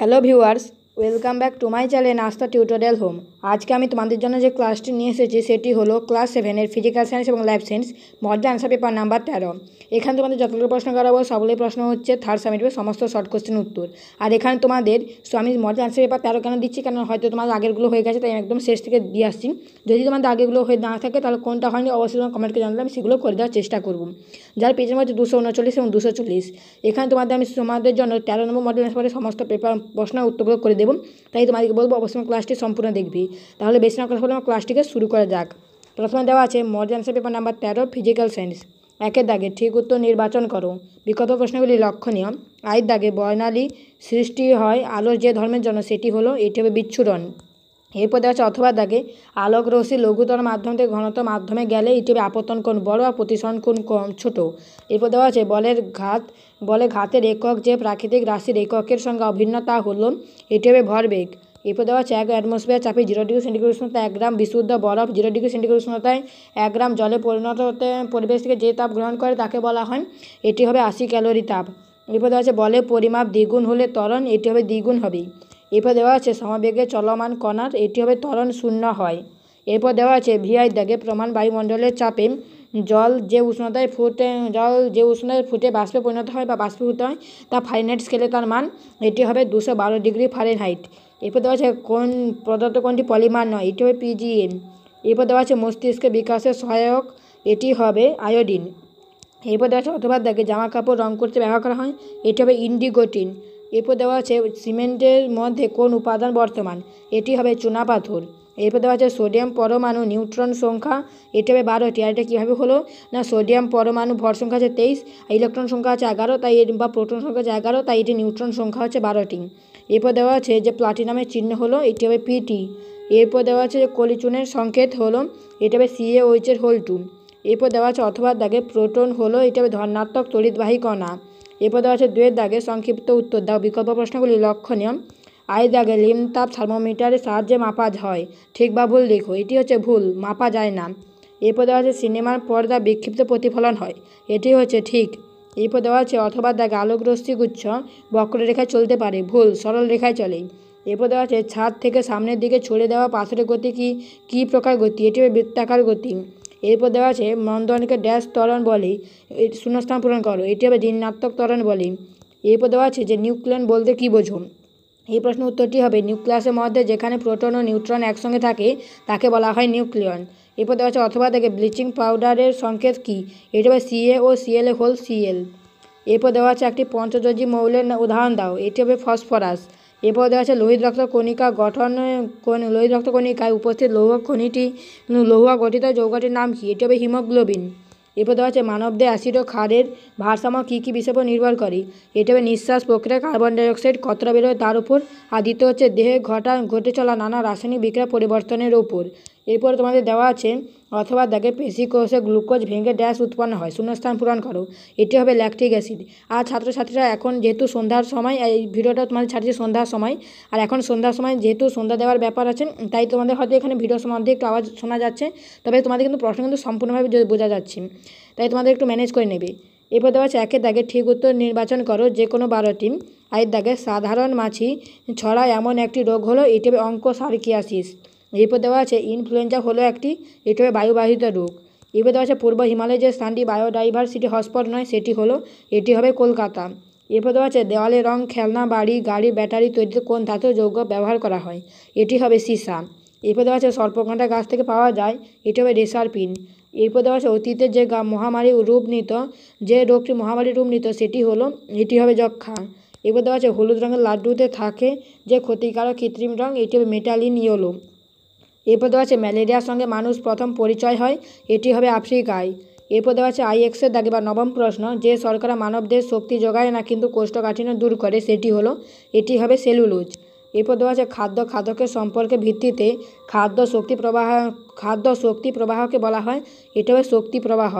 hello viewers welcome back to my channel নাস্তা tutorial home আজকে আমি তোমাদের জন্য যে ক্লাসটি নিয়ে এসেছি সেটি হলো ক্লাস সেভেনের ফিজিক্যাল সায়েন্স এবং life science model answer paper number তেরো এখানে তোমাদের যতগুলো প্রশ্ন করাবো সবগুলোই প্রশ্ন হচ্ছে থার্ড সামিটের সমস্ত শর্ট কোশ্চেন উত্তর আর এখানে তোমাদের আমি মডেল আনসার পেপার তেরো কেন দিচ্ছি কেন হয়তো তোমার আগেরগুলো হয়ে গেছে তাই একদম শেষ থেকে দিয়ে আসছি যদি তোমাদের আগেগুলো হয়ে না থাকে তাহলে কোনটা হয়নি অবশ্যই তোমার কমেন্টকে জানালে আমি সেগুলো করে দেওয়ার চেষ্টা করব যার পেজের মধ্যে দুশো উনচল্লিশ এবং দুশো চল্লিশ এখানে তোমাদের আমি তোমাদের জন্য তেরো নম্বর মডেল আনসার সমস্ত পেপার প্রশ্ন উত্তরগুলো করে দেবো তাই তোমাদেরকে বলবো অবশ্যই ক্লাসটি সম্পূর্ণ দেখবি তাহলে বেশি না কথা বলে আমার ক্লাসটিকে শুরু করা যাক প্রথমে দেওয়া আছে মডেল আনসার পেপার নাম্বার তেরো ফিজিক্যাল সায়েন্স একের দাগে ঠিক উত্তর নির্বাচন করো বিগত প্রশ্নগুলি লক্ষণীয় আয়ের দাগে বর্ণালী সৃষ্টি হয় আলোর যে ধর্মের জন্য সেটি হলো এটি হবে বিচ্ছুরণ এরপর দেখা যাচ্ছে অথবা দাগে আলোক রশি লঘুতর মাধ্যম থেকে ঘনতর মাধ্যমে গেলে এটি হবে আপতন কোন বড় আর প্রতিসরণ কোন কম ছোট এরপর দেওয়া আছে বলের ঘাত বলে ঘাতের একক যে প্রাকৃতিক রাশির এককের সঙ্গে অভিন্নতা হল এটি হবে ভরবেগ এরপর দেওয়া হচ্ছে এক অ্যাটমসফিয়ার চাপে জিরো ডিগ্রি সেন্টিগ্রেড উষ্ণতা এক গ্রাম বিশুদ্ধ বরফ জিরো ডিগ্রি সেন্টিগ্রেড উষ্ণতায় এক গ্রাম জলে পরিণত হতে পরিবেশ থেকে যে তাপ গ্রহণ করে তাকে বলা হয় এটি হবে আশি ক্যালোরি তাপ এরপর দেওয়া আছে বলে পরিমাপ দ্বিগুণ হলে ত্বরণ এটি হবে দ্বিগুণ হবে এরপর দেওয়া আছে সমবেগে চলমান কণার এটি হবে ত্বরণ শূন্য হয় এরপর দেওয়া আছে ভিআই দাগে প্রমাণ বায়ুমণ্ডলের চাপে জল যে উষ্ণতায় ফুটে জল যে উষ্ণতায় ফুটে বাষ্পে পরিণত হয় বা বাষ্পীভূত হয় তা ফারেনহাইট স্কেলে তার মান এটি হবে দুশো বারো ডিগ্রি ফারেনহাইট এরপর দেওয়া আছে কোন পদার্থ কোনটি পলিমার নয় এটি হবে পিজিএন এরপর দেওয়া আছে মস্তিষ্কের বিকাশের সহায়ক এটি হবে আয়োডিন এরপর দেওয়া আছে অথবা দেখে জামা কাপড় রং করতে ব্যবহার করা হয় এটি হবে ইন্ডিগোটিন এরপর দেওয়া আছে সিমেন্টের মধ্যে কোন উপাদান বর্তমান এটি হবে চুনাপাথর এরপর দেওয়া আছে সোডিয়াম পরমাণু নিউট্রন সংখ্যা এটি হবে বারোটি আর এটা কীভাবে হলো না সোডিয়াম পরমাণু ভর সংখ্যা আছে তেইশ ইলেকট্রন সংখ্যা আছে এগারো তাই বা প্রোটন সংখ্যা আছে এগারো তাই এটি নিউট্রন সংখ্যা হচ্ছে বারোটি এরপর দেওয়া আছে যে প্লাটিনামের চিহ্ন হলো এটি হবে পিটি এরপর দেওয়া আছে যে কলিচুনের সংকেত হলো এটা হবে সিএ ওইচের হোল টু এরপর দেওয়া আছে অথবা দাগে প্রোটন হলো এটা হবে ধর্নাত্মক তড়িৎবাহী কণা এরপর দেওয়া আছে দুয়ের দাগে সংক্ষিপ্ত উত্তর দাও বিকল্প প্রশ্নগুলি লক্ষণীয় আয় দাগে লিম তাপ থার্মোমিটারের সাহায্যে মাপা হয় ঠিক বা ভুল দেখো এটি হচ্ছে ভুল মাপা যায় না এরপর দেওয়া আছে সিনেমার পর্দা বিক্ষিপ্ত প্রতিফলন হয় এটি হচ্ছে ঠিক এরপর দেওয়া আছে অথবা দাগ আলোকরশ্মি গুচ্ছ বক্ররেখায় চলতে পারে ভুল সরল রেখায় চলে এরপর দেওয়া আছে ছাদ থেকে সামনের দিকে ছড়ে দেওয়া পাথরের গতি কী কী প্রকার গতি এটি হবে বৃত্তাকার গতি এরপর দেওয়া আছে মন্দনকে ড্যাশ ত্বরণ বলে শূন্যস্থান পূরণ করো এটি হবে ঋণাত্মক ত্বরণ বলে এরপর দেওয়া আছে যে নিউক্লিয়ন বলতে কী বোঝো এই প্রশ্ন উত্তরটি হবে নিউক্লিয়াসের মধ্যে যেখানে প্রোটন ও নিউট্রন একসঙ্গে থাকে তাকে বলা হয় নিউক্লিয়ন এরপর দেওয়া আছে অথবা দেখে ব্লিচিং পাউডারের সংকেত কী এটা হবে সিএ ও সিএলএ হোল সিএল এরপর দেওয়া আছে একটি পঞ্চযোজী মৌলের উদাহরণ দাও এটি হবে ফসফরাস এরপর দেওয়া আছে লোহিত রক্ত কণিকা গঠন লোহিত রক্ত কণিকায় উপস্থিত লৌহ খনিটি লৌহ গঠিত যৌগটির নাম কী এটি হবে হিমোগ্লোবিন এরপর দেওয়া আছে মানবদেহ অ্যাসিড ও ক্ষারের ভারসাম্য কী কী বিষয় নির্ভর করে এটি হবে নিঃশ্বাস প্রক্রিয়া কার্বন ডাইঅক্সাইড কতটা বেরোয় তার উপর আর দ্বিতীয় হচ্ছে দেহে ঘটা ঘটে চলা নানা রাসায়নিক বিক্রিয়া পরিবর্তনের ওপর এরপরে তোমাদের দেওয়া আছে অথবা পেশি কোষে গ্লুকোজ ভেঙে ড্যাশ উৎপন্ন হয় শূন্যস্থান পূরণ করো এটি হবে ল্যাকটিক অ্যাসিড আর ছাত্রছাত্রীরা এখন যেহেতু সন্ধ্যার সময় এই ভিডিওটা তোমাদের ছাড়ছে সন্ধ্যার সময় আর এখন সন্ধ্যার সময় যেহেতু সন্ধ্যা দেওয়ার ব্যাপার আছে তাই তোমাদের হয়তো এখানে ভিডিও সম্বন্ধে একটু আওয়াজ শোনা যাচ্ছে তবে তোমাদের কিন্তু প্রশ্ন কিন্তু সম্পূর্ণভাবে বোঝা যাচ্ছে তাই তোমাদের একটু ম্যানেজ করে নেবে এরপর দেওয়া আছে একের দাগে ঠিক উত্তর নির্বাচন করো যে কোনো বারোটি আয়ের দাগে সাধারণ মাছি ছড়া এমন একটি রোগ হলো এটি হবে অঙ্ক সার্কিয়াসিস এরপর দেওয়া আছে ইনফ্লুয়েঞ্জা হলো একটি এটি হবে বায়ুবাহিত রোগ এরপর দেওয়া আছে পূর্ব হিমালয় যে স্থানটি বায়োডাইভার্সিটি হটস্পট নয় সেটি হলো এটি হবে কলকাতা এরপর দেওয়া আছে দেওয়ালে রং খেলনা বাড়ি গাড়ি ব্যাটারি তৈরিতে কোন ধাতু যৌগ ব্যবহার করা হয় এটি হবে সীসা এরপর দেওয়া আছে সর্পকাঁটা গাছ থেকে পাওয়া যায় এটি হবে রেসারপিন এরপর দেওয়া আছে অতীতে যে মহামারী রূপ নিত যে রোগটি মহামারী রূপ নিত সেটি হলো এটি হবে যক্ষা এরপর দেওয়া আছে হলুদ রঙের লাড্ডুতে থাকে যে ক্ষতিকারক কৃত্রিম রং এটি হবে মেটালিন ইয়েলো এরপর দেওয়া আছে ম্যালেরিয়ার সঙ্গে মানুষ প্রথম পরিচয় হয় এটি হবে আফ্রিকায় এরপর দেওয়া আছে আইএক্সের দাগে বা নবম প্রশ্ন যে শর্করা মানবদের শক্তি যোগায় না কিন্তু কোষ্ঠকাঠিন্য দূর করে সেটি হলো এটি হবে সেলুলোজ এরপর দেওয়া আছে খাদ্য খাদকের সম্পর্কে ভিত্তিতে খাদ্য শক্তি প্রবাহ খাদ্য শক্তি প্রবাহকে বলা হয় এটি হবে শক্তি প্রবাহ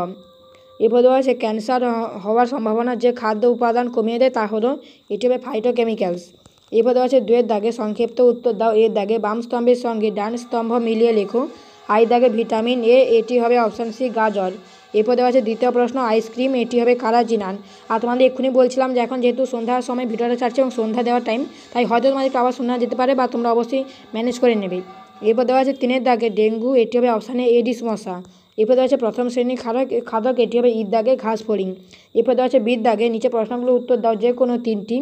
এরপর দেওয়া আছে ক্যান্সার হওয়ার সম্ভাবনা যে খাদ্য উপাদান কমিয়ে দেয় তা হলো এটি হবে ফাইটোকেমিক্যালস এরপর আছে দুয়ের দাগে সংক্ষিপ্ত উত্তর দাও এর দাগে বাম স্তম্ভের সঙ্গে ডান স্তম্ভ মিলিয়ে লেখো আই দাগে ভিটামিন এ এটি হবে অপশান সি গাজর এ পদে আছে দ্বিতীয় প্রশ্ন আইসক্রিম এটি হবে কারা জিনান আর তোমাদের এক্ষুনি বলছিলাম যে এখন যেহেতু সন্ধ্যার সময় ভিডিওটা ছাড়ছে এবং সন্ধ্যা দেওয়ার টাইম তাই হয়তো তোমাদের একটু আবার শোনা যেতে পারে বা তোমরা অবশ্যই ম্যানেজ করে নেবে এরপর দেওয়া আছে তিনের দাগে ডেঙ্গু এটি হবে অপশানে এডিস মশা এ পদে আছে প্রথম শ্রেণীর খাদক খাদক এটি হবে ঈদ দাগে ঘাস ফড়িং এ পদে আছে বিদ দাগে নিচে প্রশ্নগুলো উত্তর দাও যে কোনো তিনটি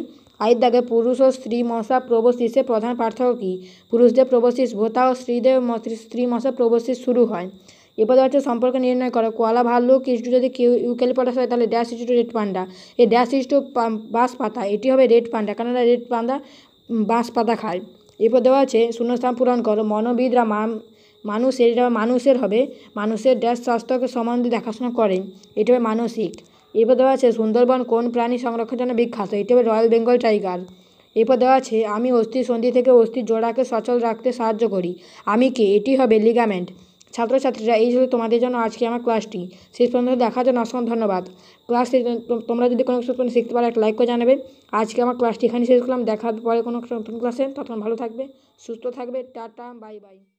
আয়ের দাগে পুরুষ ও স্ত্রী মশা প্রবশিষে প্রধান পার্থক্য কী পুরুষদের প্রবশিষ ভোতা ও স্ত্রীদের স্ত্রী মশা প্রবশিষ শুরু হয় এরপরে হচ্ছে সম্পর্ক নির্ণয় করে কোয়ালা ভাল্লুক কিছু যদি কেউ ইউক্যালিপটাস হয় তাহলে ড্যাশ ইস্টু রেড পান্ডা এই ড্যাশ ইস্টু বাঁশ পাতা এটি হবে রেড পান্ডা কেননা রেড পান্ডা বাঁশ পাতা খায় এরপর দেওয়া আছে শূন্যস্থান পূরণ করো মনোবিদরা মানুষের এটা মানুষের হবে মানুষের ড্যাশ স্বাস্থ্যকে সম্বন্ধে দেখাশোনা করে এটা হবে মানসিক এরপর দেওয়া আছে সুন্দরবন কোন প্রাণী সংরক্ষণের জন্য বিখ্যাত এটি হবে রয়্যাল বেঙ্গল টাইগার এরপর দেওয়া আছে আমি অস্থি সন্ধি থেকে অস্থি জোড়াকে সচল রাখতে সাহায্য করি আমি কে এটি হবে লিগামেন্ট ছাত্রছাত্রীরা এই ছিল তোমাদের জন্য আজকে আমার ক্লাসটি শেষ পর্যন্ত দেখার জন্য অসংখ্য ধন্যবাদ ক্লাস তোমরা যদি কোনো কিছু শিখতে পারো একটা লাইক করে জানাবে আজকে আমার ক্লাসটি এখানে শেষ করলাম দেখার পরে কোনো নতুন ক্লাসে তখন ভালো থাকবে সুস্থ থাকবে টাটা বাই বাই